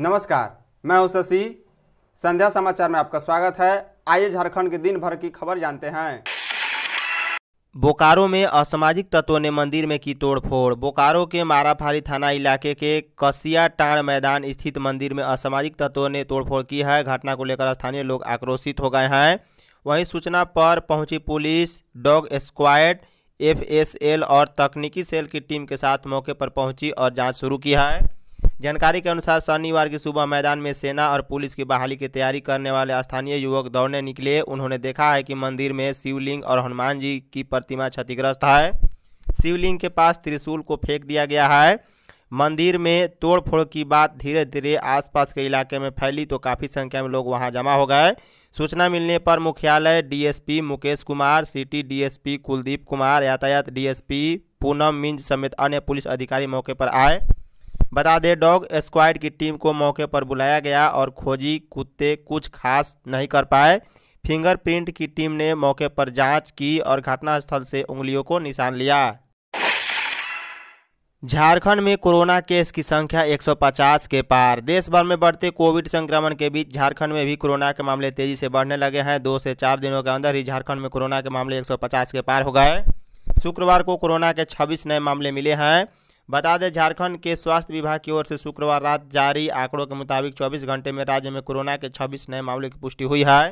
नमस्कार मैं हूं शशि संध्या समाचार में आपका स्वागत है आइए झारखंड के दिन भर की खबर जानते हैं बोकारो में असामाजिक तत्वों ने मंदिर में की तोड़फोड़ बोकारो के माराफारी थाना इलाके के कसिया टाण मैदान स्थित मंदिर में असामाजिक तत्वों ने तोड़फोड़ की है घटना को लेकर स्थानीय लोग आक्रोशित हो गए हैं वहीं सूचना पर पहुंची पुलिस डॉग स्क्वाड एफएसएल और तकनीकी सेल की टीम के साथ मौके पर पहुंची और जांच शुरू की है जानकारी के अनुसार शनिवार की सुबह मैदान में सेना और पुलिस की बहाली की तैयारी करने वाले स्थानीय युवक दौड़ने निकले उन्होंने देखा है कि मंदिर में शिवलिंग और हनुमान जी की प्रतिमा क्षतिग्रस्त है शिवलिंग के पास त्रिशूल को फेंक दिया गया है मंदिर में तोड़फोड़ की बात धीरे धीरे आसपास के इलाके में फैली तो काफ़ी संख्या में लोग वहां जमा हो गए सूचना मिलने पर मुख्यालय DSP Mukesh Kumar city DSP Kuldeep Kumar यातायात डीएसपी पूनम मिंज समेत अन्य पुलिस अधिकारी मौके पर आए बता दें डॉग स्क्वाड की टीम को मौके पर बुलाया गया और खोजी कुत्ते कुछ खास नहीं कर पाए फिंगरप्रिंट की टीम ने मौके पर जांच की और घटनास्थल से उंगलियों को निशान लिया झारखंड में कोरोना केस की संख्या 150 के पार देश भर में बढ़ते कोविड संक्रमण के बीच झारखंड में भी कोरोना के मामले तेजी से बढ़ने लगे हैं दो से चार दिनों के अंदर ही झारखंड में कोरोना के मामले 150 के पार हो गए शुक्रवार को कोरोना के 26 नए मामले मिले हैं बता दें झारखंड के स्वास्थ्य विभाग की ओर से शुक्रवार रात जारी आंकड़ों के मुताबिक चौबीस घंटे में राज्य में कोरोना के छब्बीस नए मामले की पुष्टि हुई है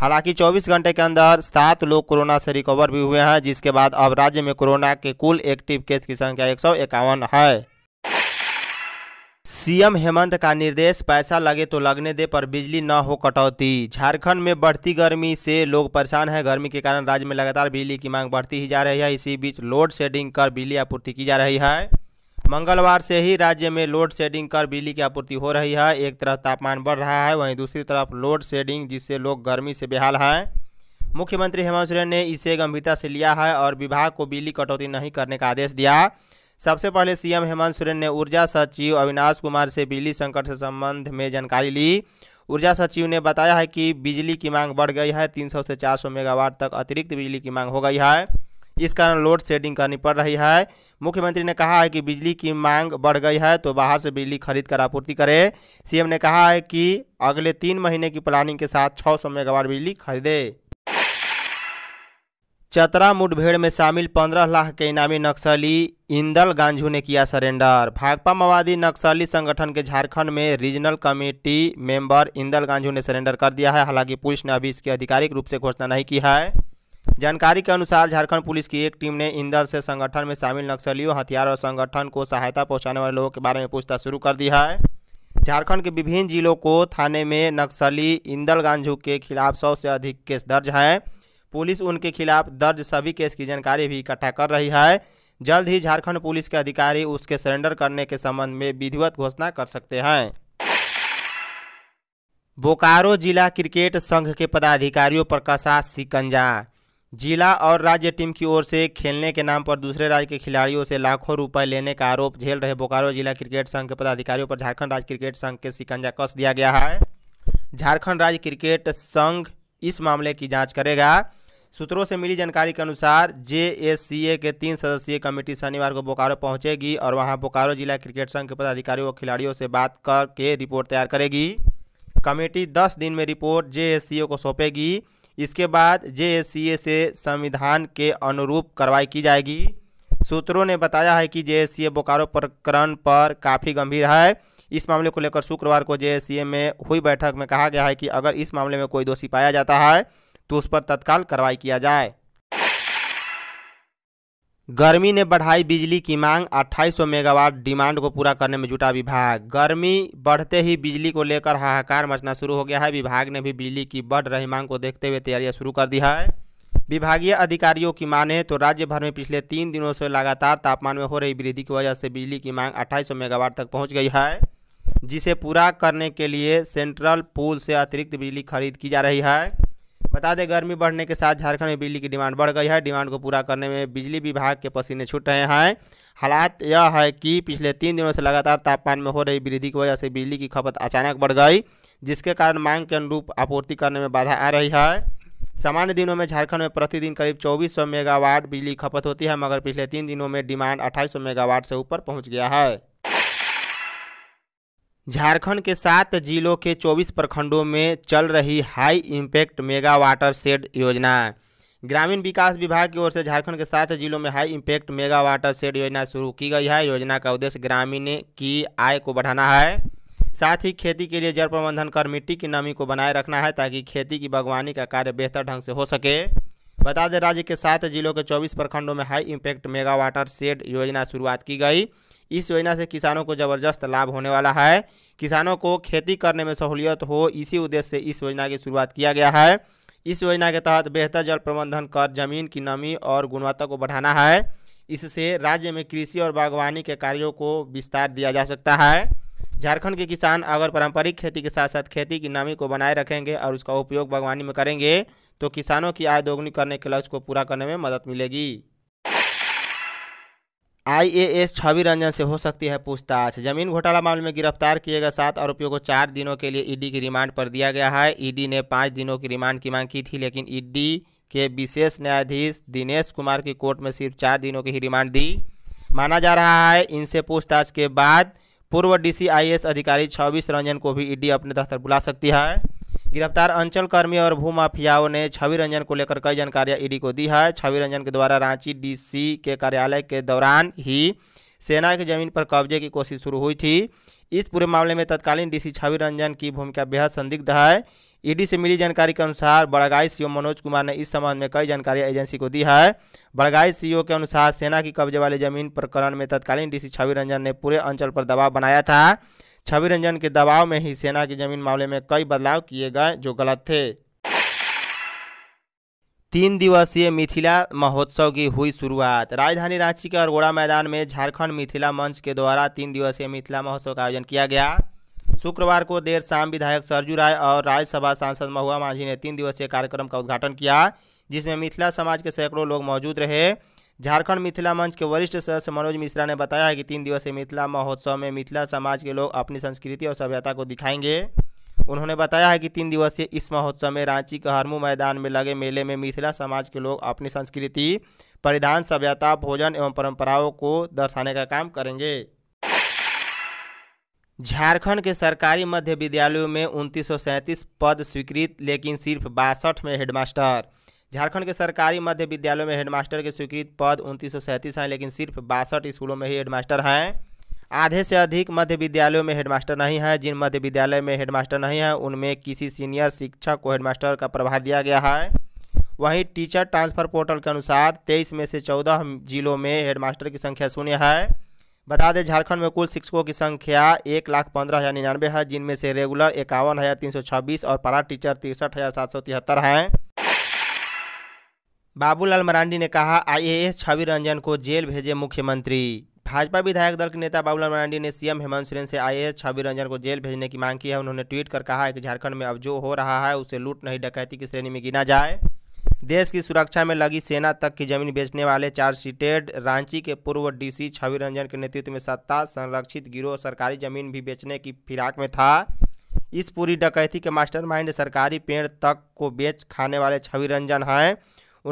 हालांकि चौबीस घंटे के अंदर सात लोग कोरोना से रिकवर भी हुए हैं जिसके बाद अब राज्य में कोरोना के कुल एक्टिव केस की संख्या एक सौ इक्यावन है सीएम हेमंत का निर्देश पैसा लगे तो लगने दे पर बिजली न हो कटौती झारखंड में बढ़ती गर्मी से लोग परेशान हैं गर्मी के कारण राज्य में लगातार बिजली की मांग बढ़ती ही जा रही है इसी बीच लोड शेडिंग कर बिजली आपूर्ति की जा रही है मंगलवार से ही राज्य में लोड शेडिंग कर बिजली की आपूर्ति हो रही है एक तरफ तापमान बढ़ रहा है वहीं दूसरी तरफ लोड शेडिंग जिससे लोग गर्मी से बेहाल हैं मुख्यमंत्री हेमंत सोरेन ने इसे गंभीरता से लिया है और विभाग को बिजली कटौती नहीं करने का आदेश दिया सबसे पहले सीएम हेमंत सोरेन ने ऊर्जा सचिव अविनाश कुमार से बिजली संकट से संबंध में जानकारी ली ऊर्जा सचिव ने बताया है कि बिजली की मांग बढ़ गई है 300 से 400 मेगावाट तक अतिरिक्त बिजली की मांग हो गई है इस कारण लोड शेडिंग करनी पड़ रही है मुख्यमंत्री ने कहा है कि बिजली की मांग बढ़ गई है तो बाहर से बिजली खरीद कर आपूर्ति करे सीएम ने कहा है कि अगले तीन महीने की प्लानिंग के साथ 600 मेगावाट बिजली खरीदे चतरा मुठभेड़ में शामिल पंद्रह लाख के इनामी नक्सली इंदल गांझू ने किया सरेंडर भाकपा माओवादी नक्सली संगठन के झारखंड में regional committee member Indal Ganjhu ने सरेंडर कर दिया है हालांकि पुलिस ने अभी इसकी आधिकारिक रूप से घोषणा नहीं की है जानकारी के अनुसार झारखंड पुलिस की एक टीम ने इंदल से संगठन में शामिल नक्सलियों हथियार और संगठन को सहायता पहुंचाने वाले लोगों के बारे में पूछताछ शुरू कर दी है झारखंड के विभिन्न जिलों को थाने में नक्सली इंदल गांझू के खिलाफ सौ से अधिक केस दर्ज हैं पुलिस उनके खिलाफ दर्ज सभी केस की जानकारी भी इकट्ठा कर रही है जल्द ही झारखंड पुलिस के अधिकारी उसके सरेंडर करने के संबंध में विधिवत घोषणा कर सकते हैं बोकारो जिला क्रिकेट संघ के पदाधिकारियों पर कसा सिकंजा जिला और राज्य टीम की ओर से खेलने के नाम पर दूसरे राज्य के खिलाड़ियों से लाखों रुपए लेने का आरोप झेल रहे बोकारो जिला क्रिकेट संघ के पदाधिकारियों पर झारखंड राज्य क्रिकेट संघ के शिकंजा कस दिया गया है झारखंड राज्य क्रिकेट संघ इस मामले की जांच करेगा सूत्रों से मिली जानकारी के अनुसार जे के तीन सदस्यीय कमेटी शनिवार को बोकारो पहुँचेगी और वहाँ बोकारो जिला क्रिकेट संघ के पदाधिकारियों और खिलाड़ियों से बात करके रिपोर्ट तैयार करेगी कमेटी दस दिन में रिपोर्ट जे को सौंपेगी इसके बाद जे से संविधान के अनुरूप कार्रवाई की जाएगी सूत्रों ने बताया है कि जे बोकारो प्रकरण पर काफ़ी गंभीर है इस मामले को लेकर शुक्रवार को जे में हुई बैठक में कहा गया है कि अगर इस मामले में कोई दोषी पाया जाता है तो उस पर तत्काल कार्रवाई किया जाए गर्मी ने बढ़ाई बिजली की मांग 2800 मेगावाट डिमांड को पूरा करने में जुटा विभाग गर्मी बढ़ते ही बिजली को लेकर हाहाकार मचना शुरू हो गया है विभाग ने भी बिजली की बढ़ रही मांग को देखते हुए तैयारियां शुरू कर दी है विभागीय अधिकारियों की माने तो राज्य भर में पिछले तीन दिनों से लगातार तापमान में हो रही वृद्धि की वजह से बिजली की मांग अट्ठाईस मेगावाट तक पहुँच गई है जिसे पूरा करने के लिए सेंट्रल पूल से अतिरिक्त बिजली खरीद की जा रही है बता दें गर्मी बढ़ने के साथ झारखंड में बिजली की डिमांड बढ़ गई है डिमांड को पूरा करने में बिजली विभाग के पसीने छूट रहे हैं हालात यह है कि पिछले तीन दिनों से लगातार तापमान में हो रही वृद्धि की वजह से बिजली की खपत अचानक बढ़ गई जिसके कारण मांग के अनुरूप आपूर्ति करने में बाधा आ रही है सामान्य दिनों में झारखंड में प्रतिदिन करीब 2400 मेगावाट बिजली खपत होती है मगर पिछले तीन दिनों में डिमांड 2800 मेगावाट से ऊपर पहुंच गया है झारखंड के सात जिलों के 24 प्रखंडों में चल रही high impact mega watershed योजना ग्रामीण विकास विभाग की ओर से झारखंड के सात जिलों में high impact mega watershed योजना शुरू की गई है योजना का उद्देश्य ग्रामीण की आय को बढ़ाना है साथ ही खेती के लिए जल प्रबंधन कर मिट्टी की नमी को बनाए रखना है ताकि खेती की बागवानी का कार्य बेहतर ढंग से हो सके बता दें राज्य के सात जिलों के चौबीस प्रखंडों में high impact mega watershed योजना शुरुआत की गई इस योजना से किसानों को ज़बरदस्त लाभ होने वाला है किसानों को खेती करने में सहूलियत हो इसी उद्देश्य से इस योजना की शुरुआत किया गया है इस योजना के तहत बेहतर जल प्रबंधन कर जमीन की नमी और गुणवत्ता को बढ़ाना है इससे राज्य में कृषि और बागवानी के कार्यों को विस्तार दिया जा सकता है झारखंड के किसान अगर पारंपरिक खेती के साथ साथ खेती की नमी को बनाए रखेंगे और उसका उपयोग बागवानी में करेंगे तो किसानों की आय दोगुनी करने के लक्ष्य को पूरा करने में मदद मिलेगी आईएएस छवि रंजन से हो सकती है पूछताछ जमीन घोटाला मामले में गिरफ्तार किए गए सात आरोपियों को चार दिनों के लिए ईडी e की रिमांड पर दिया गया है ईडी e ने पाँच दिनों की रिमांड की मांग की थी लेकिन ईडी e के विशेष न्यायाधीश दिनेश कुमार की कोर्ट में सिर्फ चार दिनों की ही रिमांड दी माना जा रहा है इनसे पूछताछ के बाद पूर्व डी अधिकारी छब्बीस रंजन को भी ईडी अपने दफ्तर बुला सकती है गिरफ्तार अंचल कर्मी और भूमाफियाओं ने छवि रंजन को लेकर कई जानकारियां ईडी को दी है छवि रंजन के द्वारा रांची डीसी के कार्यालय के दौरान ही सेना की जमीन पर कब्जे की कोशिश शुरू हुई थी इस पूरे मामले में तत्कालीन डीसी छवि रंजन की भूमिका बेहद संदिग्ध है ईडी से मिली जानकारी के अनुसार बड़गाई सीओ मनोज कुमार ने इस संबंध में कई जानकारी एजेंसी को दी है बड़गाई सीओ के अनुसार सेना की कब्जे वाली जमीन प्रकरण में तत्कालीन डीसी छवि रंजन ने पूरे अंचल पर दबाव बनाया था छवि रंजन के दबाव में ही सेना की जमीन मामले में कई बदलाव किए गए जो गलत थे तीन दिवसीय मिथिला महोत्सव की हुई शुरुआत राजधानी रांची के अरगोड़ा मैदान में झारखंड मिथिला मंच के द्वारा तीन दिवसीय मिथिला महोत्सव का आयोजन किया गया शुक्रवार को देर शाम विधायक सरजू राय और राज्यसभा सांसद महुआ मांझी ने तीन दिवसीय कार्यक्रम का उद्घाटन किया जिसमें मिथिला समाज के सैकड़ों लोग मौजूद रहे झारखंड मिथिला मंच के वरिष्ठ सदस्य मनोज मिश्रा ने बताया कि तीन दिवसीय मिथिला महोत्सव में मिथिला समाज के लोग अपनी संस्कृति और सभ्यता को दिखाएंगे उन्होंने बताया है कि तीन दिवसीय इस महोत्सव में रांची के हरमू मैदान में लगे मेले में मिथिला समाज के लोग अपनी संस्कृति परिधान सभ्यता भोजन एवं परंपराओं को दर्शाने का काम करेंगे झारखंड के सरकारी मध्य विद्यालयों में उनतीस पद स्वीकृत लेकिन सिर्फ बासठ में हेडमास्टर झारखंड के सरकारी मध्य विद्यालयों में हेडमास्टर के स्वीकृत पद उनतीस हैं लेकिन सिर्फ बासठ स्कूलों में ही हेडमास्टर हैं आधे से अधिक मध्य विद्यालयों में हेडमास्टर नहीं है जिन मध्य विद्यालय में हेडमास्टर नहीं है उनमें किसी सीनियर शिक्षक को हेडमास्टर का प्रभार दिया गया है वहीं टीचर ट्रांसफर पोर्टल के अनुसार तेईस में से चौदह जिलों में हेडमास्टर की संख्या शून्य है बता दें झारखंड में कुल शिक्षकों की संख्या एक लाख पंद्रह हज़ार निन्यानवे है जिनमें से रेगुलर इक्यावन हज़ार तीन सौ छब्बीस और पारा टीचर तिरसठ हज़ार सात सौ तिहत्तर हैं बाबूलाल मरांडी ने कहा आईएएस छवि रंजन को जेल भेजे मुख्यमंत्री भाजपा विधायक दल के नेता बाबूलाल मरांडी ने सीएम हेमंत सोरेन से आई एस छवि रंजन को जेल भेजने की मांग की है उन्होंने ट्वीट कर कहा है कि झारखंड में अब जो हो रहा है उसे लूट नहीं डकैती की श्रेणी में गिना जाए देश की सुरक्षा में लगी सेना तक की जमीन बेचने वाले चार्जशीटेड रांची के पूर्व डीसी छवि रंजन के नेतृत्व में सत्ता संरक्षित गिरोह सरकारी जमीन भी बेचने की फिराक में था इस पूरी डकैती के मास्टरमाइंड सरकारी पेड़ तक को बेच खाने वाले छवि रंजन हैं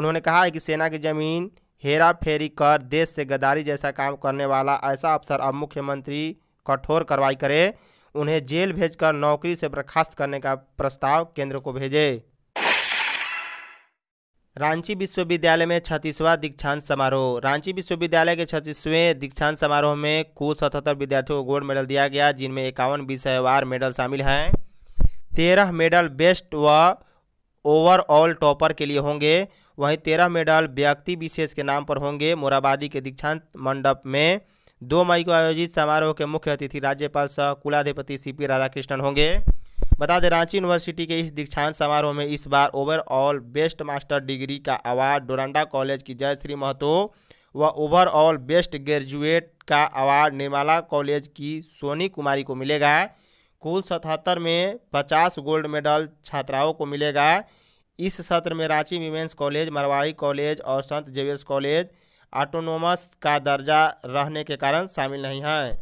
उन्होंने कहा है कि सेना की जमीन हेरा फेरी कर देश से गद्दारी जैसा काम करने वाला ऐसा अफसर अब मुख्यमंत्री कठोर कार्रवाई करे उन्हें जेल भेजकर नौकरी से बर्खास्त करने का प्रस्ताव केंद्र को भेजे रांची विश्वविद्यालय में छत्तीसवां दीक्षांत समारोह रांची विश्वविद्यालय के छत्तीसवें दीक्षांत समारोह में कुल सतहत्तर विद्यार्थियों को गोल्ड मेडल दिया गया जिनमें इक्यावन विषयवार मेडल शामिल हैं तेरह मेडल बेस्ट व ओवरऑल टॉपर के लिए होंगे वहीं तेरह मेडल व्यक्ति विशेष के नाम पर होंगे मोराबादी के दीक्षांत मंडप में दो मई को आयोजित समारोह के मुख्य अतिथि राज्यपाल सह कुलाधिपति सी पी राधाकृष्णन होंगे बता दें रांची यूनिवर्सिटी के इस दीक्षांत समारोह में इस बार ओवरऑल बेस्ट मास्टर डिग्री का अवार्ड डोरंडा कॉलेज की जयश्री महतो व ओवरऑल बेस्ट ग्रेजुएट का अवार्ड निर्मला कॉलेज की सोनी कुमारी को मिलेगा कुल सतहत्तर में पचास गोल्ड मेडल छात्राओं को मिलेगा इस सत्र में Ranchi women's college Marwari college और संत जेवियर्स कॉलेज ऑटोनोमस का दर्जा रहने के कारण शामिल नहीं है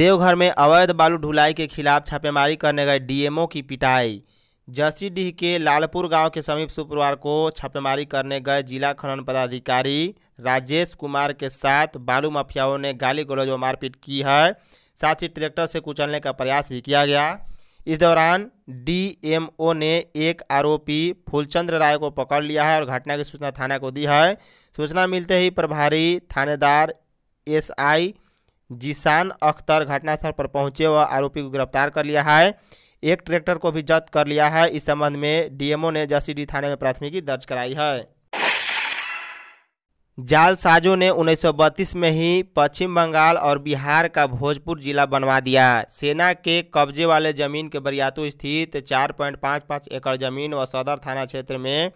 देवघर में अवैध बालू ढुलाई के खिलाफ छापेमारी करने गए डीएमओ की पिटाई जसीडीह के लालपुर गांव के समीप शुक्रवार को छापेमारी करने गए जिला खनन पदाधिकारी राजेश कुमार के साथ बालू माफियाओं ने गाली गलौज मारपीट की है साथ ही ट्रैक्टर से कुचलने का प्रयास भी किया गया इस दौरान डीएमओ ने एक आरोपी फूलचंद्र राय को पकड़ लिया है और घटना की सूचना थाना को दी है सूचना मिलते ही प्रभारी थानेदार एसआई जिसान अख्तर घटनास्थल पर पहुंचे व आरोपी को गिरफ्तार कर लिया है एक ट्रैक्टर को भी जब्त कर लिया है इस संबंध में डीएमओ ने जसीडी थाने में प्राथमिकी दर्ज कराई है जालसाजों ने 1932 में ही पश्चिम बंगाल और बिहार का भोजपुर जिला बनवा दिया सेना के कब्जे वाले जमीन के बरियातू स्थित 4.55 एकड़ जमीन व सदर थाना क्षेत्र में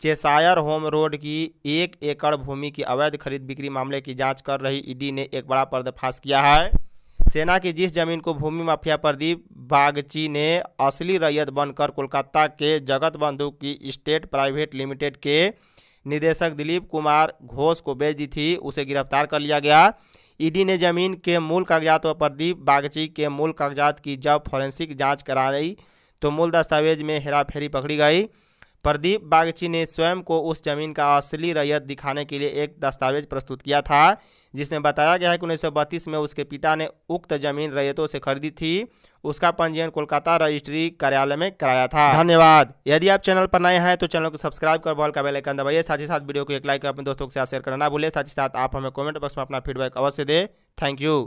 चेसायर होम रोड की एक एकड़ भूमि की अवैध खरीद बिक्री मामले की जांच कर रही ईडी ने एक बड़ा पर्दाफाश किया है सेना की जिस जमीन को भूमि माफिया प्रदीप बागची ने असली रैयत बनकर कोलकाता के जगत बंधु की स्टेट प्राइवेट लिमिटेड के निदेशक दिलीप कुमार घोष को भेज दी थी उसे गिरफ्तार कर लिया गया ईडी ने जमीन के मूल कागजात व प्रदीप बागची के मूल कागजात की जब फॉरेंसिक जांच कराई तो मूल दस्तावेज में हेराफेरी पकड़ी गई प्रदीप बागची ने स्वयं को उस जमीन का असली रैयत दिखाने के लिए एक दस्तावेज प्रस्तुत किया था जिसमें बताया गया है कि उन्नीस में उसके पिता ने उक्त जमीन रैयतों से खरीदी थी उसका पंजीयन कोलकाता रजिस्ट्री कार्यालय में कराया था धन्यवाद यदि आप चैनल पर नए हैं तो चैनल को सब्सक्राइब कर बॉल का बेलाइकन दबाइए साथ ही साथ वीडियो को एक लाइक कर अपने दोस्तों के साथ शेयर करना भूलें साथ ही साथ आप हमें कॉमेंट बॉक्स में अपना फीडबैक अवश्य दें थैंक यू